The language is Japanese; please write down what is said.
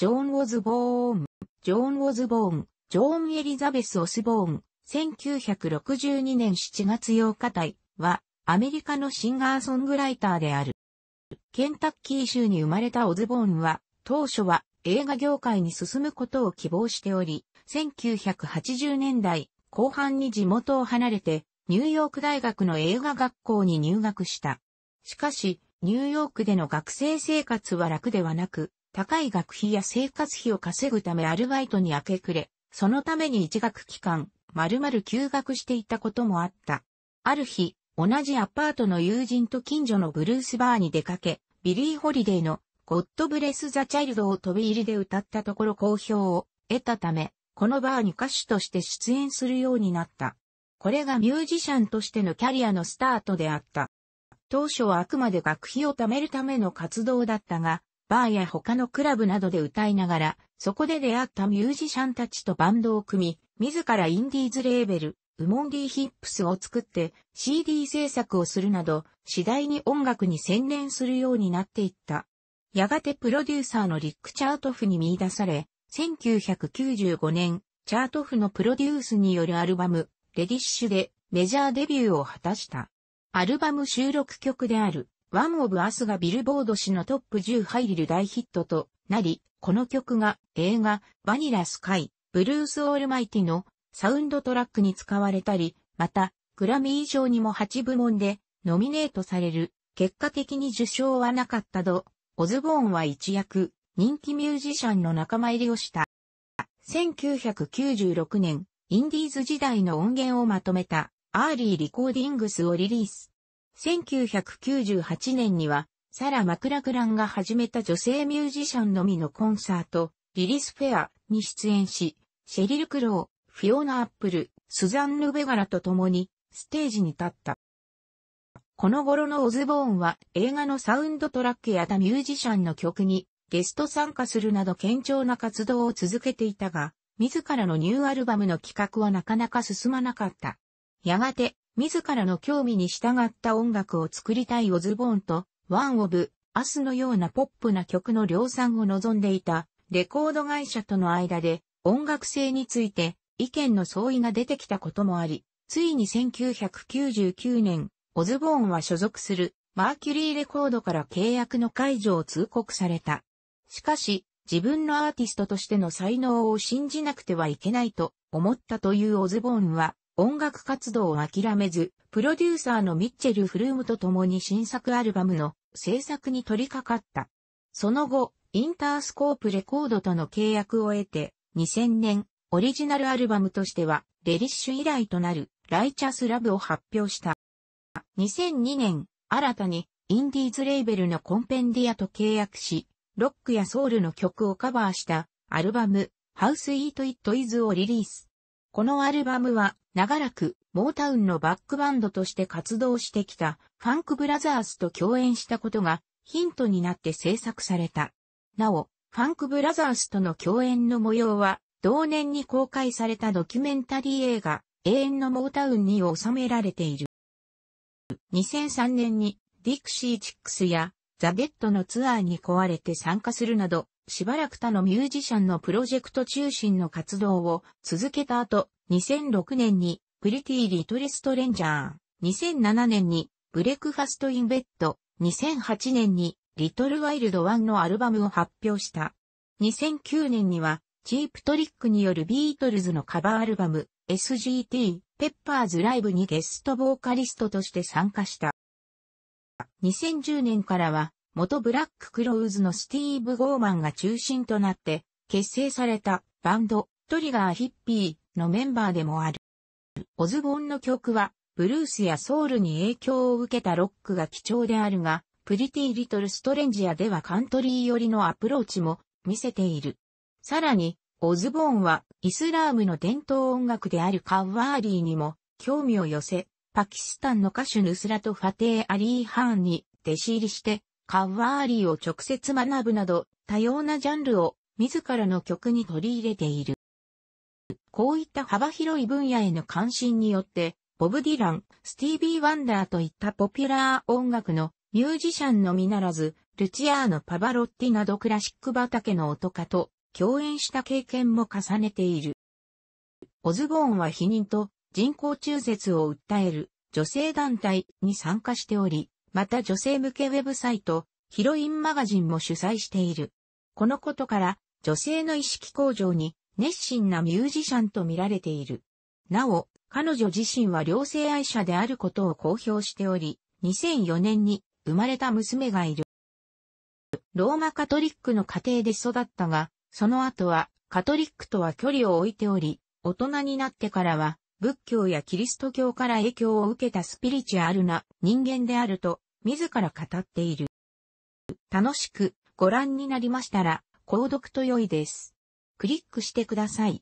ジョン・オズボーン、ジョン・オズボーン、ジョン・エリザベス・オスボーン、1962年7月8日体は、アメリカのシンガーソングライターである。ケンタッキー州に生まれたオズボーンは、当初は映画業界に進むことを希望しており、1980年代後半に地元を離れて、ニューヨーク大学の映画学校に入学した。しかし、ニューヨークでの学生生活は楽ではなく、高い学費や生活費を稼ぐためアルバイトに明け暮れ、そのために一学期間、丸々休学していたこともあった。ある日、同じアパートの友人と近所のブルースバーに出かけ、ビリー・ホリデーのゴッド・ブレス・ザ・チャイルドを飛び入りで歌ったところ好評を得たため、このバーに歌手として出演するようになった。これがミュージシャンとしてのキャリアのスタートであった。当初はあくまで学費を貯めるための活動だったが、バーや他のクラブなどで歌いながら、そこで出会ったミュージシャンたちとバンドを組み、自らインディーズレーベル、ウモンディヒップスを作って CD 制作をするなど、次第に音楽に専念するようになっていった。やがてプロデューサーのリック・チャートフに見出され、1995年、チャートフのプロデュースによるアルバム、レディッシュでメジャーデビューを果たした。アルバム収録曲である、ワンオブアスがビルボード誌のトップ10入りる大ヒットとなり、この曲が映画バニラスカイ、ブルースオールマイティのサウンドトラックに使われたり、またグラミー賞にも8部門でノミネートされる、結果的に受賞はなかったど、オズボーンは一躍人気ミュージシャンの仲間入りをした。1996年、インディーズ時代の音源をまとめた、アーリーリコーディングスをリリース。1998年には、サラ・マクラクランが始めた女性ミュージシャンのみのコンサート、リリス・フェアに出演し、シェリル・クロー、フィオナ・アップル、スザンヌ・ベガラと共に、ステージに立った。この頃のオズボーンは映画のサウンドトラックやダミュージシャンの曲にゲスト参加するなど堅調な活動を続けていたが、自らのニューアルバムの企画はなかなか進まなかった。やがて、自らの興味に従った音楽を作りたいオズボーンと、ワンオブ、アスのようなポップな曲の量産を望んでいた、レコード会社との間で、音楽性について、意見の相違が出てきたこともあり、ついに1999年、オズボーンは所属する、マーキュリーレコードから契約の解除を通告された。しかし、自分のアーティストとしての才能を信じなくてはいけないと思ったというオズボーンは、音楽活動を諦めず、プロデューサーのミッチェル・フルームと共に新作アルバムの制作に取り掛かった。その後、インタースコープレコードとの契約を得て、2000年、オリジナルアルバムとしては、レリッシュ以来となる、ライチャスラブを発表した。2002年、新たに、インディーズレーベルのコンペンディアと契約し、ロックやソウルの曲をカバーした、アルバム、ハウスイートイットイズをリリース。このアルバムは長らくモータウンのバックバンドとして活動してきたファンクブラザーズと共演したことがヒントになって制作された。なお、ファンクブラザーズとの共演の模様は同年に公開されたドキュメンタリー映画永遠のモータウンに収められている。2003年にディクシー・チックスやザ・ゲットのツアーに壊れて参加するなどしばらく他のミュージシャンのプロジェクト中心の活動を続けた後、2006年にプリティ・リトル・ストレンジャー、2007年にブレクファスト・イン・ベッド、2008年にリトル・ワイルド・ワンのアルバムを発表した。2009年にはチープトリックによるビートルズのカバーアルバム SGT ペッパーズライブにゲストボーカリストとして参加した。2010年からは元ブラッククローズのスティーブ・ゴーマンが中心となって結成されたバンドトリガー・ヒッピーのメンバーでもある。オズボンの曲はブルースやソウルに影響を受けたロックが貴重であるが、プリティ・リトル・ストレンジアではカントリー寄りのアプローチも見せている。さらに、オズボーンはイスラームの伝統音楽であるカウワーリーにも興味を寄せ、パキスタンの歌手ヌスラとファテー・アリー・ハーンに弟子入りしてカッワーリーを直接学ぶなど、多様なジャンルを自らの曲に取り入れている。こういった幅広い分野への関心によって、ボブ・ディラン、スティービー・ワンダーといったポピュラー音楽のミュージシャンのみならず、ルチアーノ・パバロッティなどクラシック畑の音家と共演した経験も重ねている。オズボーンは否認と人工中絶を訴える女性団体に参加しており、また女性向けウェブサイト、ヒロインマガジンも主催している。このことから、女性の意識向上に熱心なミュージシャンと見られている。なお、彼女自身は両性愛者であることを公表しており、2004年に生まれた娘がいる。ローマカトリックの家庭で育ったが、その後はカトリックとは距離を置いており、大人になってからは仏教やキリスト教から影響を受けたスピリチュアルな人間であると自ら語っている。楽しくご覧になりましたら、購読と良いです。クリックしてください。